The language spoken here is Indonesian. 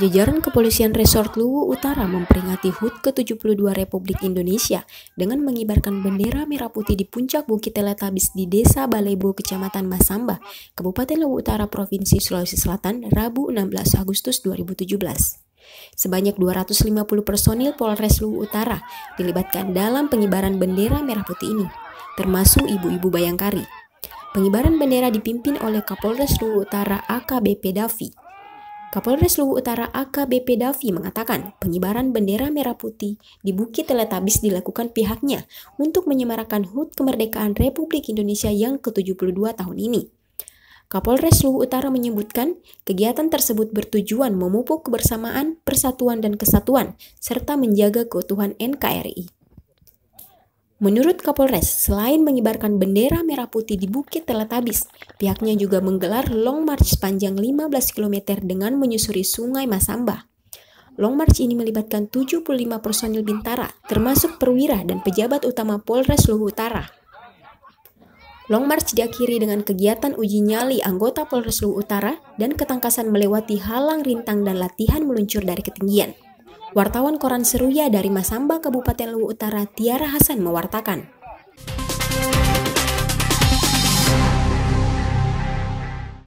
Jajaran Kepolisian Resort Luwu Utara memperingati HUT ke-72 Republik Indonesia dengan mengibarkan bendera merah putih di puncak Bukit Teletabis di Desa Balebo, Kecamatan Masamba, Kabupaten Luwu Utara, Provinsi Sulawesi Selatan, Rabu 16 Agustus 2017. Sebanyak 250 personil Polres Luwu Utara dilibatkan dalam pengibaran bendera merah putih ini, termasuk ibu-ibu bayangkari. Pengibaran bendera dipimpin oleh Kapolres Luwu Utara AKBP Davi Kapolres Luwu Utara AKBP Davi mengatakan pengibaran bendera merah putih di Bukit Teletabis dilakukan pihaknya untuk menyemarakan HUT kemerdekaan Republik Indonesia yang ke-72 tahun ini. Kapolres Luwu Utara menyebutkan kegiatan tersebut bertujuan memupuk kebersamaan, persatuan, dan kesatuan, serta menjaga keutuhan NKRI. Menurut Kapolres, selain mengibarkan bendera merah putih di Bukit Teletabis, pihaknya juga menggelar long march sepanjang 15 km dengan menyusuri Sungai Masamba. Long march ini melibatkan 75 personil Bintara, termasuk perwira dan pejabat utama Polres Luhu Utara. Long march diakhiri dengan kegiatan uji nyali anggota Polres Luhu Utara dan ketangkasan melewati halang rintang dan latihan meluncur dari ketinggian wartawan koran Seruya dari Masamba Kabupaten Luwu Utara Tiara Hasan mewartakan.